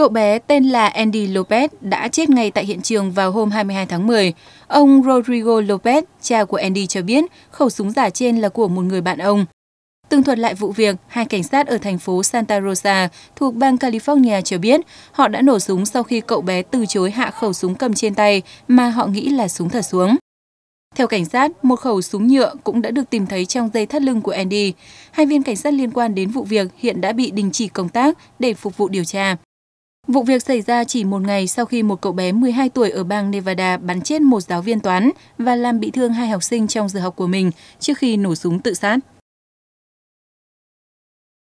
Cậu bé tên là Andy Lopez đã chết ngay tại hiện trường vào hôm 22 tháng 10. Ông Rodrigo Lopez, cha của Andy cho biết khẩu súng giả trên là của một người bạn ông. Tương thuật lại vụ việc, hai cảnh sát ở thành phố Santa Rosa thuộc bang California cho biết họ đã nổ súng sau khi cậu bé từ chối hạ khẩu súng cầm trên tay mà họ nghĩ là súng thật xuống. Theo cảnh sát, một khẩu súng nhựa cũng đã được tìm thấy trong dây thắt lưng của Andy. Hai viên cảnh sát liên quan đến vụ việc hiện đã bị đình chỉ công tác để phục vụ điều tra. Vụ việc xảy ra chỉ một ngày sau khi một cậu bé 12 tuổi ở bang Nevada bắn chết một giáo viên toán và làm bị thương hai học sinh trong giờ học của mình trước khi nổ súng tự sát.